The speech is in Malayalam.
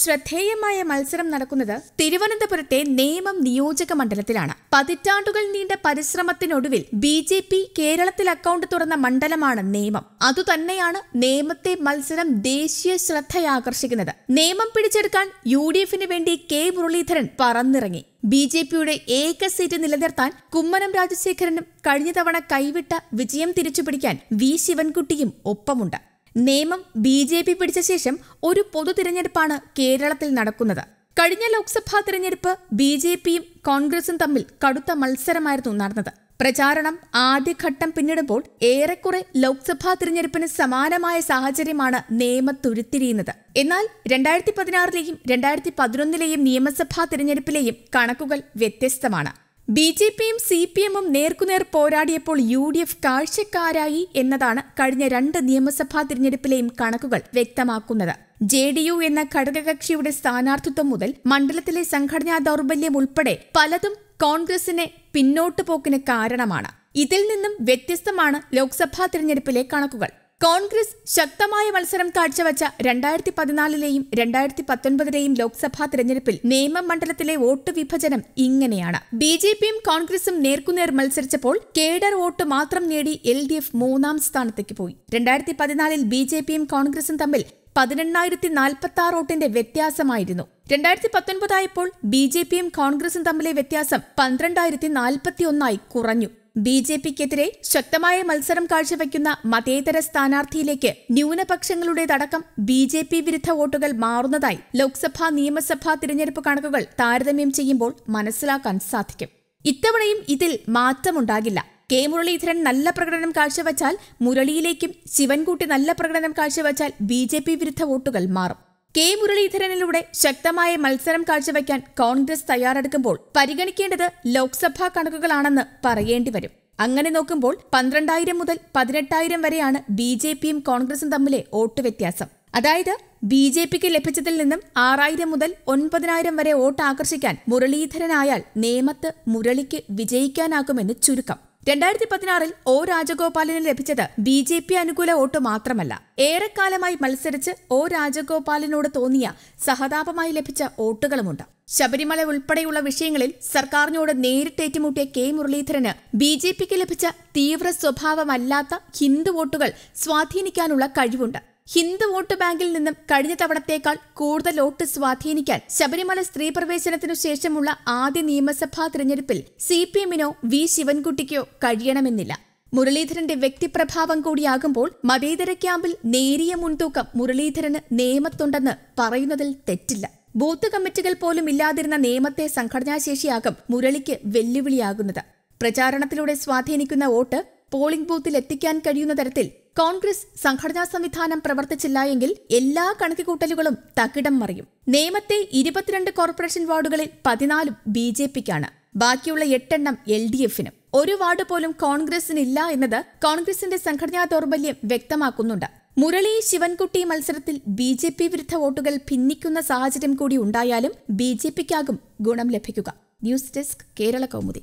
ശ്രദ്ധേയമായ മത്സരം നടക്കുന്നത് തിരുവനന്തപുരത്തെ നേമം നിയോജക മണ്ഡലത്തിലാണ് പതിറ്റാണ്ടുകൾ നീണ്ട പരിശ്രമത്തിനൊടുവിൽ ബി ജെ പി കേരളത്തിൽ അക്കൗണ്ട് തുറന്ന മണ്ഡലമാണ് നേമം അതുതന്നെയാണ് നേമത്തെ മത്സരം ദേശീയ ശ്രദ്ധയാകർഷിക്കുന്നത് നേമം പിടിച്ചെടുക്കാൻ യു ഡി എഫിന് വേണ്ടി കെ മുരളീധരൻ പറന്നിറങ്ങി ബി ജെ പിയുടെ ഏക സീറ്റ് നിലനിർത്താൻ കുമ്മനം രാജശേഖരനും കഴിഞ്ഞ തവണ കൈവിട്ട വിജയം തിരിച്ചുപിടിക്കാൻ വി ശിവൻകുട്ടിയും ഒപ്പമുണ്ട് നിയമം ബി ജെ പി പിടിച്ച ശേഷം ഒരു പൊതു തിരഞ്ഞെടുപ്പാണ് കേരളത്തിൽ നടക്കുന്നത് കഴിഞ്ഞ ലോക്സഭാ തിരഞ്ഞെടുപ്പ് ബി ജെ പിയും കോൺഗ്രസും തമ്മിൽ കടുത്ത മത്സരമായിരുന്നു നടന്നത് പ്രചാരണം ആദ്യഘട്ടം പിന്നിടുമ്പോൾ ഏറെക്കുറെ ലോക്സഭാ തിരഞ്ഞെടുപ്പിന് സമാനമായ സാഹചര്യമാണ് നിയമത്തുരുത്തിരിയുന്നത് എന്നാൽ രണ്ടായിരത്തി പതിനാറിലെയും രണ്ടായിരത്തി പതിനൊന്നിലെയും നിയമസഭാ തിരഞ്ഞെടുപ്പിലെയും കണക്കുകൾ വ്യത്യസ്തമാണ് ബി ജെ പിയും സി പി എമ്മും നേർക്കുനേർ പോരാടിയപ്പോൾ യു ഡി എഫ് കാഴ്ചക്കാരായി എന്നതാണ് കഴിഞ്ഞ രണ്ട് നിയമസഭാ തിരഞ്ഞെടുപ്പിലെയും കണക്കുകൾ വ്യക്തമാക്കുന്നത് ജെ ഡി യു എന്ന ഘടകകക്ഷിയുടെ സ്ഥാനാർത്ഥിത്വം മുതൽ മണ്ഡലത്തിലെ സംഘടനാ ദൗർബല്യം ഉൾപ്പെടെ പലതും കോൺഗ്രസിനെ പിന്നോട്ടുപോക്കിന് കാരണമാണ് ഇതിൽ നിന്നും വ്യത്യസ്തമാണ് ലോക്സഭാ തിരഞ്ഞെടുപ്പിലെ കണക്കുകൾ കോൺഗ്രസ് ശക്തമായ മത്സരം കാഴ്ചവെച്ച രണ്ടായിരത്തി പതിനാലിലെയും രണ്ടായിരത്തി പത്തൊൻപതിലെയും ലോക്സഭാ തെരഞ്ഞെടുപ്പിൽ നേമം മണ്ഡലത്തിലെ വോട്ട് വിഭജനം ഇങ്ങനെയാണ് ബി ജെ പിയും കോൺഗ്രസും നേർക്കുനേർ മത്സരിച്ചപ്പോൾ കേഡർ വോട്ട് മാത്രം നേടി എൽ ഡി എഫ് മൂന്നാം സ്ഥാനത്തേക്ക് പോയി രണ്ടായിരത്തി പതിനാലിൽ ബി ജെ പിയും കോൺഗ്രസും തമ്മിൽ പതിനെണ്ണായിരത്തി നാൽപ്പത്തി ആറ് വോട്ടിന്റെ വ്യത്യാസമായിരുന്നു രണ്ടായിരത്തി പത്തൊൻപതായപ്പോൾ ബി ജെ പിയും കോൺഗ്രസും തമ്മിലെ വ്യത്യാസം പന്ത്രണ്ടായിരത്തി നാൽപ്പത്തി ഒന്നായി കുറഞ്ഞു ബി ജെ പിക്കെതിരെ ശക്തമായ മത്സരം കാഴ്ചവെക്കുന്ന മതേതര സ്ഥാനാർത്ഥിയിലേക്ക് ന്യൂനപക്ഷങ്ങളുടേതടക്കം ബി ജെ പി വിരുദ്ധ വോട്ടുകൾ മാറുന്നതായി ലോക്സഭാ നിയമസഭാ തിരഞ്ഞെടുപ്പ് കണക്കുകൾ താരതമ്യം ചെയ്യുമ്പോൾ മനസ്സിലാക്കാൻ സാധിക്കും ഇത്തവണയും ഇതിൽ മാറ്റമുണ്ടാകില്ല കെ മുരളീധരൻ നല്ല പ്രകടനം കാഴ്ചവച്ചാൽ മുരളിയിലേക്കും ശിവൻകുട്ടി നല്ല പ്രകടനം കാഴ്ചവച്ചാൽ ബി ജെ പി വിരുദ്ധ വോട്ടുകൾ മാറും കെ മുരളീധരനിലൂടെ ശക്തമായ മത്സരം കാഴ്ചവെക്കാൻ കോൺഗ്രസ് തയ്യാറെടുക്കുമ്പോൾ പരിഗണിക്കേണ്ടത് ലോക്സഭാ കണക്കുകളാണെന്ന് പറയേണ്ടി വരും അങ്ങനെ നോക്കുമ്പോൾ പന്ത്രണ്ടായിരം മുതൽ പതിനെട്ടായിരം വരെയാണ് ബി ജെ പിയും കോൺഗ്രസും തമ്മിലെ വോട്ട് വ്യത്യാസം അതായത് ബി ജെ പിക്ക് ലഭിച്ചതിൽ നിന്നും ആറായിരം മുതൽ ഒൻപതിനായിരം വരെ വോട്ട് ആകർഷിക്കാൻ മുരളീധരനായാൽ നേമത്ത് മുരളിക്ക് വിജയിക്കാനാകുമെന്ന് ചുരുക്കം രണ്ടായിരത്തി പതിനാറിൽ ഒ രാജഗോപാലിന് ലഭിച്ചത് ബി ജെ പി അനുകൂല വോട്ട് മാത്രമല്ല ഏറെക്കാലമായി മത്സരിച്ച് ഒ രാജഗോപാലിനോട് തോന്നിയ സഹതാപമായി ലഭിച്ച വോട്ടുകളുമുണ്ട് ശബരിമല ഉൾപ്പെടെയുള്ള വിഷയങ്ങളിൽ സർക്കാരിനോട് നേരിട്ടേറ്റുമുട്ടിയ കെ മുരളീധരന് ബി ജെ പിക്ക് ലഭിച്ച തീവ്ര സ്വഭാവമല്ലാത്ത ഹിന്ദു വോട്ടുകൾ സ്വാധീനിക്കാനുള്ള കഴിവുണ്ട് ഹിന്ദു വോട്ട് ബാങ്കിൽ നിന്നും കഴിഞ്ഞ തവണത്തേക്കാൾ കൂടുതൽ വോട്ട് സ്വാധീനിക്കാൻ ശബരിമല സ്ത്രീ പ്രവേശനത്തിനു ശേഷമുള്ള ആദ്യ നിയമസഭാ തിരഞ്ഞെടുപ്പിൽ സി പി എമ്മിനോ വി ശിവൻകുട്ടിക്കോ കഴിയണമെന്നില്ല മുരളീധരന്റെ വ്യക്തിപ്രഭാവം കൂടിയാകുമ്പോൾ മതേതര ക്യാമ്പിൽ നേരിയ മുൻതൂക്കം മുരളീധരന് നിയമത്തുണ്ടെന്ന് പറയുന്നതിൽ തെറ്റില്ല ബൂത്ത് കമ്മിറ്റികൾ പോലും ഇല്ലാതിരുന്ന നിയമത്തെ സംഘടനാശേഷിയാകും മുരളിക്ക് വെല്ലുവിളിയാകുന്നത് പ്രചാരണത്തിലൂടെ സ്വാധീനിക്കുന്ന വോട്ട് പോളിംഗ് ബൂത്തിൽ എത്തിക്കാൻ കഴിയുന്ന തരത്തിൽ കോൺഗ്രസ് സംഘടനാ സംവിധാനം പ്രവർത്തിച്ചില്ല എങ്കിൽ എല്ലാ കണക്കുകൂട്ടലുകളും തകിടം മറിയും നേമത്തെ ഇരുപത്തിരണ്ട് കോർപ്പറേഷൻ വാർഡുകളിൽ പതിനാലും ബി ജെ പിക്കാണ് ബാക്കിയുള്ള എട്ടെണ്ണം എൽ ഡി എഫിനും ഒരു വാർഡ് പോലും കോൺഗ്രസിനില്ല എന്നത് കോൺഗ്രസിന്റെ സംഘടനാ ദൗർബല്യം വ്യക്തമാക്കുന്നുണ്ട് മുരളി ശിവൻകുട്ടി മത്സരത്തിൽ ബി ജെ പി വിരുദ്ധ വോട്ടുകൾ ഭിന്നിക്കുന്ന സാഹചര്യം കൂടി ഉണ്ടായാലും ബി ജെ പിക്കാകും ഗുണം ലഭിക്കുക ന്യൂസ് ഡെസ്ക് കേരള കൗമുദി